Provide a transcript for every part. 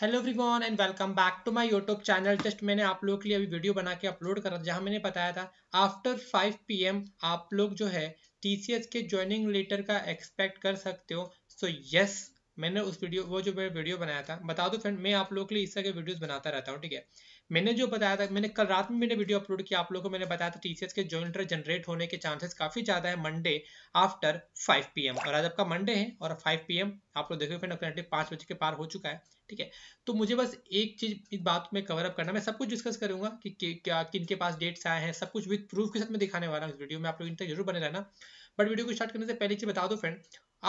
hello everyone and welcome back to my YouTube channel just मैंने आप लोग के लिए अभी वीडियो बना के अपलोड करा था जहाँ मैंने बताया था आफ्टर 5 पीएम आप लोग जो है टीसीएस के ज्वाइनिंग लेटर का एक्सपेक्ट कर सकते हो सो so, यस yes, मैंने उस वीडियो वो जो मैं वीडियो बनाया था बता दो फ्रेंड मैं आप लोगों के लिए इस तरह के वीडियोस बनाता रहता हूँ ठीक है मैंने जो बताया था मैंने कल रात में मैंने वीडियो अपलोड किया आप लोगों को मैंने बताया था टीसीएस के जॉइंटर जनरेट होने के चांसेस काफ़ी ज़्यादा है मंडे आफ्टर 5 पीएम और आज आपका मंडे है और 5 पीएम आप लोग देखो फ्रेंड अपने पांच बजे के पार हो चुका है ठीक है तो मुझे बस एक चीज़ इस बात में कवर अप करना मैं सब कुछ डिस्कस करूंगा कि क्या किन के पास डेट्स आए हैं सब कुछ विद प्रूफ के साथ मैं दिखाने वाला हूँ इस वीडियो में आप लोग इन तक जरूर बने रहना बट वीडियो को स्टार्ट करने से पहले चीज़ बता दो फ्रेंड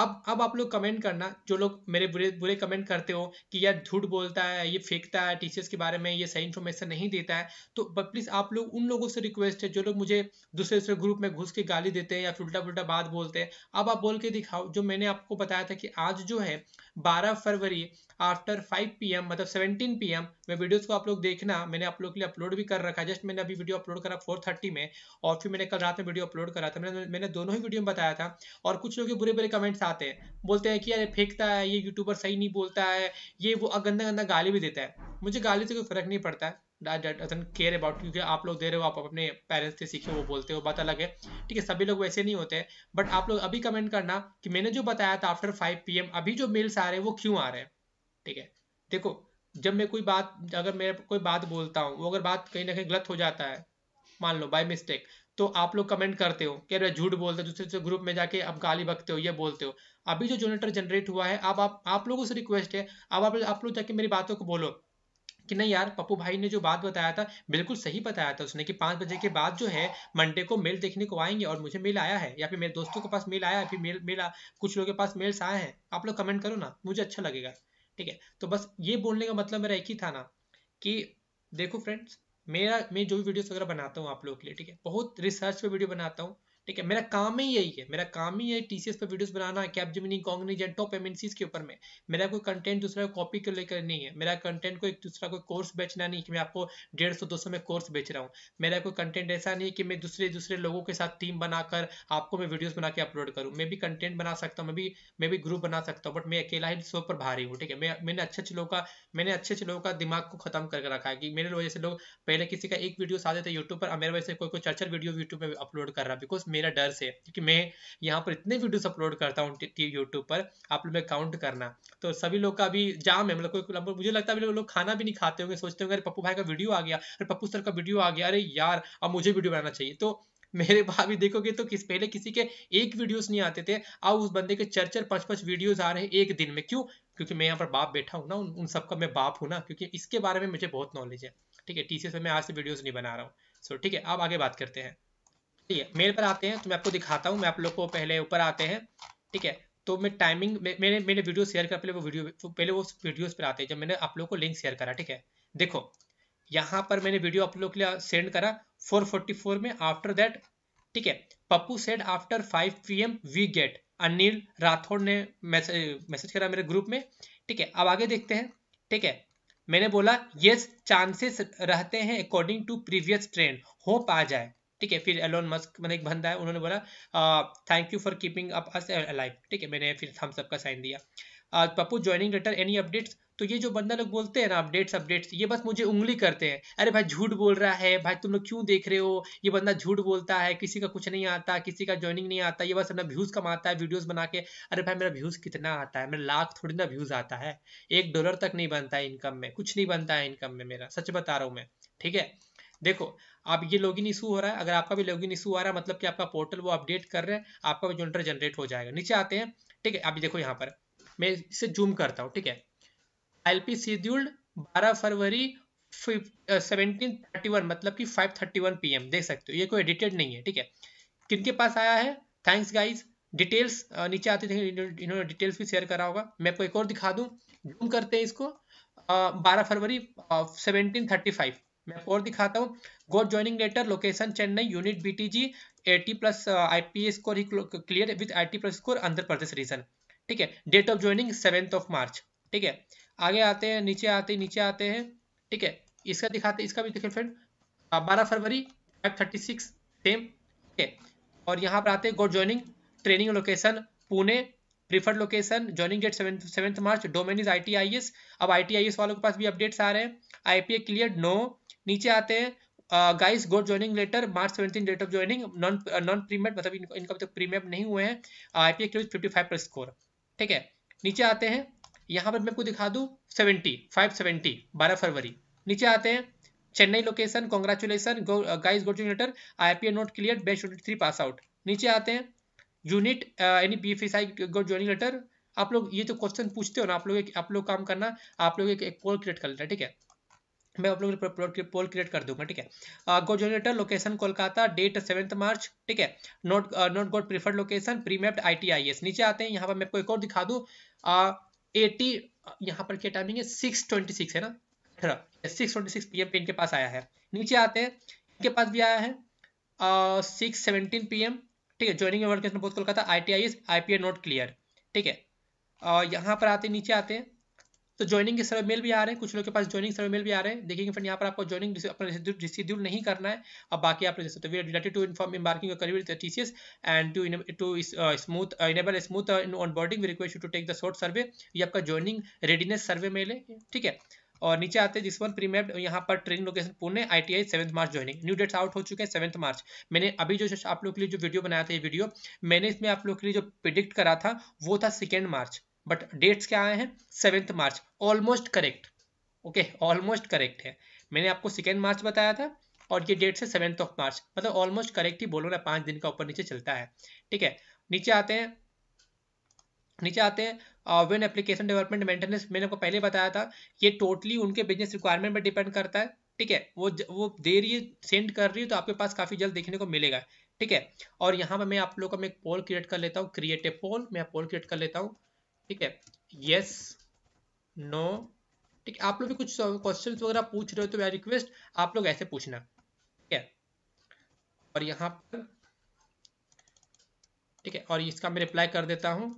अब अब आप लोग कमेंट करना जो लोग मेरे बुरे बुरे कमेंट करते हो कि यार झूठ बोलता है ये फेंकता है टीचर्स के बारे में ये सही इन्फॉर्मेशन नहीं देता है तो प्लीज़ आप लोग उन लोगों से रिक्वेस्ट है जो लोग मुझे दूसरे दूसरे ग्रुप में घुस के गाली देते हैं या उल्टा पुल्टा बात बोलते हैं अब आप बोल के दिखाओ जो मैंने आपको बताया था कि आज जो है बारह फरवरी आफ्टर फाइव पी मतलब सेवनटीन पीएम मैं वीडियोज़ को आप लोग देखना मैंने आप लोग के लिए अपलोड भी कर रखा जस्ट मैंने अभी वीडियो अपलोड करा फोर में और फिर मैंने कल रात में वीडियो अपलोड करा था मैंने मैंने दोनों ही वीडियो में बताया था और कुछ लोग बुरे बुरे कमेंट्स साथ है बोलते हैं कि अरे फेंकता है ये यूट्यूबर सही नहीं बोलता है ये वो गंदा गंदा गाली भी देता है मुझे गाली से कोई फर्क नहीं पड़ता है डजेंट केयर अबाउट क्योंकि आप लोग दे रहे हो आप अपने पेरेंट्स से सीखे वो बोलते हो बात अलग है ठीक है सभी लोग वैसे नहीं होते बट आप लोग अभी कमेंट करना कि मैंने जो बताया था आफ्टर फाइव पी अभी जो मेल्स आ रहे हैं वो क्यों आ रहे हैं ठीक है देखो जब मैं कोई बात अगर मैं कोई बात बोलता हूँ वो अगर बात कहीं ना कहीं गलत हो जाता है मान लो बाय मिस्टेक तो आप लोग कमेंट करते हो कि अरे झूठ बोलते हो दूसरे ग्रुप में जाके आप गाली बकते हो ये बोलते हो अभी जो जोनेटर जनरेट हुआ है अब आप आप लोगों से रिक्वेस्ट है अब आप आप लोग जाके मेरी बातों को बोलो कि नहीं यार पप्पू भाई ने जो बात बताया था बिल्कुल सही बताया था उसने कि पाँच बजे के बाद जो है मंडे को मेल देखने को आएंगे और मुझे मेल आया है या फिर मेरे दोस्तों के पास मेल आया है फिर मेल मेल कुछ लोगों के पास मेल्स आए हैं आप लोग कमेंट करो ना मुझे अच्छा लगेगा ठीक है तो बस ये बोलने का मतलब मेरा एक ही था ना कि देखो फ्रेंड्स मेरा मैं जो भी वीडियोस वगैरह बनाता हूँ आप लोगों के लिए ठीक है बहुत रिसर्च पे वीडियो बनाता हूँ ठीक है मेरा काम ही यही है मेरा काम ही है टीसीएस पर वीडियोस बनाना कैप जमीनी कॉन्गनी टॉप एम के ऊपर में मेरा कोई कंटेंट दूसरा कॉपी को लेकर नहीं है मेरा कंटेंट को एक दूसरा कोई कोर्स बेचना नहीं कि मैं आपको डेढ़ सौ दो सौ में कोर्स बेच रहा हूँ मेरा कोई कंटेंट ऐसा नहीं कि मैं दूसरे दूसरे लोगों के साथ टीम बनाकर आपको मैं वीडियोज बना के अपलोड करूँ मैं भी कंटेंट बना सकता हूँ मैं भी मैं भी ग्रुप बना सकता हूँ बट मैं अकेला ही सो पर भारी हूँ ठीक है मैं मैंने अच्छे अच्छे लोगों का मैंने अच्छे अच्छे लोगों का दिमाग को खत्म करके रखा है कि मेरे वजह से लोग पहले किसी का एक वीडियो साथ थे यूट्यूब पर मेरे वजह से कोई कोई चार वीडियो यूट्यूब में अपलोड कर रहा है बिकॉज मेरा डर से क्योंकि मैं यहाँ पर इतने वीडियोस अपलोड करता हूँ यूट्यूब पर आप लोग मैं काउंट करना तो सभी लोग का अभी जाम है मतलब कोई नंबर मुझे लगता है अभी लोग खाना भी नहीं खाते होंगे सोचते होंगे अरे पप्पू भाई का वीडियो आ गया अरे पप्पू सर का वीडियो आ गया अरे यार अब मुझे वीडियो बनाना चाहिए तो मेरे भाभी देखोगे तो किस पहले किसी के एक वीडियोस नहीं आते थे अब उस बंदे के चर चर पांच पांच वीडियोस आ रहे हैं एक दिन में क्यों क्योंकि मैं यहाँ पर बाप बैठा हूँ ना उन, उन सबका मैं बाप हूँ ना क्योंकि इसके बारे में मुझे बहुत नॉलेज है ठीक है टीसीएस में आज से वीडियोस नहीं बना रहा हूँ सो ठीक है अब आगे बात करते हैं ठीक है मेरे पर आते हैं तो मैं आपको दिखाता हूँ मैं आप लोग को पहले ऊपर आते हैं ठीक है तो मैं टाइमिंग मैंने मैंने वीडियो शेयर कर पहले वो वीडियो तो पहले वो वीडियोस पर आते हैं जब मैंने आप लोग को लिंक शेयर करा ठीक है देखो यहाँ पर मैंने वीडियो आप लोग के लिए सेंड करा 444 में आफ्टर दैट ठीक है Pappu said after 5 PM we get Anil Rathore ने मैसेज करा मेरे ग्रुप में ठीक है अब आगे देखते हैं ठीक है मैंने बोला येस चांसेस रहते हैं according to previous trend hope आ जाए ठीक है फिर एलोन मस्क मैंने एक बंदा है उन्होंने बोला thank you for keeping up us alive ठीक है मैंने फिर थम्स अप का साइन दिया Pappu joining letter any updates तो ये जो बंदा लोग बोलते हैं ना अपडेट्स अपडेट्स ये बस मुझे उंगली करते हैं अरे भाई झूठ बोल रहा है भाई तुम लोग क्यों देख रहे हो ये बंदा झूठ बोलता है किसी का कुछ नहीं आता किसी का ज्वाइनिंग नहीं आता ये बस अपना व्यूज़ कमाता है वीडियोस बना के अरे भाई मेरा व्यूज़ कितना आता है मेरा लाख थोड़ी ना व्यूज़ आता है एक डॉलर तक नहीं बनता है इनकम में कुछ नहीं बनता है इनकम में मेरा सच बता रहा हूँ मैं ठीक है देखो आप ये लॉगिन इशू हो रहा है अगर आपका भी लॉगिन इशू आ रहा है मतलब कि आपका पोर्टल वो अपडेट कर रहे हैं आपका भी जोनटर जनरेट हो जाएगा नीचे आते हैं ठीक है अभी देखो यहाँ पर मैं इसे जूम करता हूँ ठीक है एल पी शेड्यूल्ड बारह फरवरी सेवनटीन थर्टी वन मतलब कि five thirty one P M देख सकते हो ये कोई एडिटेड नहीं है ठीक है किन के पास आया है थैंक्स गाइज डिटेल्स नीचे आते थे इन्होंने डिटेल्स भी शेयर करा होगा मैं आपको एक और दिखा दूँ जूम करते हैं इसको बारह फरवरी सेवनटीन थर्टी फाइव मैं और दिखाता हूँ got joining letter location Chennai unit BTG 80 plus IPA score ही clear with 80 plus score Andhra Pradesh region ठीक है date of joining seventh of March ठीक है आगे आते हैं नीचे आते हैं नीचे आते हैं ठीक है इसका दिखाते इसका भी देखिए फ्रेंड uh, बारह फरवरी फाइव थर्टी सिक्स सेम ठीक है और यहाँ पर आते हैं got joining training location Pune preferred location joining date seventh March domain is I अब आई वालों के पास भी अपडेट्स आ रहे हैं आई क्लियर नो नीचे आते हैं guys got joining letter March seventeen date of joining non non premade मतलब इनको इनका तक प्रीमियम नहीं हुए हैं आई पी एक्यूज फिफ्टी फाइव पर स्कोर ठीक है नीचे आते हैं यहाँ पर मैं आपको दिखा दूँ सेवेंटी फाइव सेवेंटी बारह फरवरी नीचे आते हैं Chennai location congratulation guys got joining letter I P A not clear best three pass out नीचे आते हैं यूनिट यानी B F S I joining letter आप लोग ये जो तो क्वेश्चन पूछते हो ना आप लोग एक आप लोग काम करना आप लोग एक, एक पोल क्रिएट कर लेना ठीक है मैं आप लोग पोल क्रिएट कर दूंगा ठीक है got letter location Kolkata date seventh March ठीक है not not got preferred location premapped S नीचे आते हैं यहाँ पर मैं आपको एक और दिखा दूँ एटी uh, uh, यहाँ पर क्या टाइमिंग है सिक्स ट्वेंटी सिक्स है ना six twenty six P M पे इनके पास आया है नीचे आते हैं इनके पास भी आया है सिक्स सेवनटीन पी एम ठीक है ज्वाइनिंग वर्ल्ड कैसे both Kolkata I T I I P not clear ठीक है और यहाँ पर आते नीचे आते तो ज्वाइनिंग के सर्वे मेल भी आ रहे हैं कुछ लोग के पास ज्वाइनिंग सर्वे मेल भी आ रहे हैं देखेंगे फ्रेंड यहाँ पर आपको ज्वाइनिंग अपना रिसिड्यूल नहीं करना है अब बाकी आप तो we related to inform embarking your career T C S and to to smooth enable smooth onboarding we request to take the short survey ये आपका ज्वाइनिंग रेडीनेस सर्वे मेल है ठीक है और नीचे आते हैं जिस वन प्रीमेप्ड यहाँ पर training location Pune ITI T March joining new dates out हो चुके हैं सेवंथ मार्च मैंने अभी जो आप लोग के लिए जो वीडियो बनाया था ये वीडियो मैंने इसमें आप लोग के लिए जो प्रिडिक्ट करा था वो था सेकेंड मार्च बट डेट्स क्या आए हैं seventh March almost correct okay almost correct है मैंने आपको सेकेंड मार्च बताया था और ये डेट है सेवेंथ ऑफ मार्च मतलब ऑलमोस्ट करेक्ट ही बोलो ना पाँच दिन का ऊपर नीचे चलता है ठीक है नीचे आते हैं नीचे आते हैं विन एप्लीकेशन डेवलपमेंट मेंटेनेंस मैंने आपको पहले बताया था ये टोटली उनके बिजनेस रिक्वायरमेंट पर डिपेंड करता है ठीक है वो वो दे रही है सेंड कर रही है तो आपके पास काफ़ी जल्द देखने को मिलेगा ठीक है और यहाँ पर मैं आप लोगों का मैं एक पोल क्रिएट कर लेता हूँ क्रिएट ए पोल मैं पोल क्रिएट कर लेता हूँ ठीक है यस नो ठीक आप लोग भी कुछ क्वेश्चंस वगैरह पूछ रहे हो तो मैं रिक्वेस्ट आप लोग ऐसे पूछना ठीक है और यहाँ पर ठीक है और इसका मैं रिप्लाई कर देता हूँ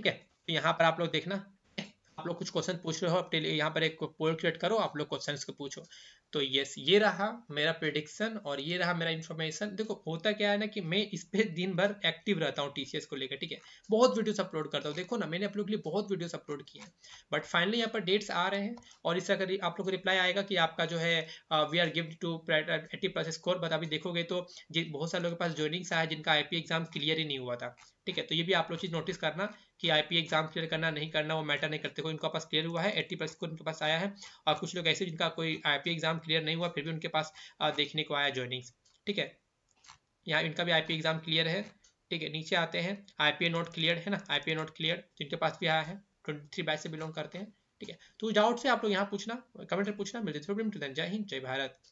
ठीक है तो यहाँ पर आप लोग देखना आप लोग कुछ क्वेश्चन पूछ रहे हो अपने लिए यहाँ पर एक पोल क्रिएट करो आप लोग क्वेश्चन को पूछो तो यस ये रहा मेरा प्रिडिक्शन और ये रहा मेरा इन्फॉर्मेशन देखो होता क्या है ना कि मैं इस पर दिन भर एक्टिव रहता हूँ टीसीएस को लेकर ठीक है बहुत वीडियोस अपलोड करता हूँ देखो ना मैंने आप लोग के लिए बहुत वीडियोस अपलोड किए हैं बट फाइनली यहाँ पर डेट्स आ रहे हैं और इसका आप लोग को रिप्लाई आएगा कि आपका जो है we are give to eighty plus score but अभी देखोगे तो बहुत सारे लोगों के पास ज्वाइनिंग्स आया जिनका आई एग्जाम क्लियर ही नहीं हुआ था ठीक है तो ये भी आप लोग चीज़ नोटिस करना कि आईपी एग्जाम क्लियर करना नहीं करना वो मैटर नहीं करते कोई उनका पास क्लियर हुआ है एट्टी परसेंट उनके पास आया है और कुछ लोग ऐसे जिनका कोई आईपी एग्जाम क्लियर नहीं हुआ फिर भी उनके पास देखने को आया ज्वाइनिंग ठीक है यहाँ इनका भी आईपी एग्जाम क्लियर है ठीक है नीचे आते हैं आईपीए नोट क्लियर है ना आईपीए नोट क्लियर जिनके पास भी आया है ट्वेंटी थ्री बैच से बिलोंग करते हैं ठीक है तो डाउट से आप लोग यहाँ पूछना कमेंट में पूछना मिलते जय हिंद जय भारत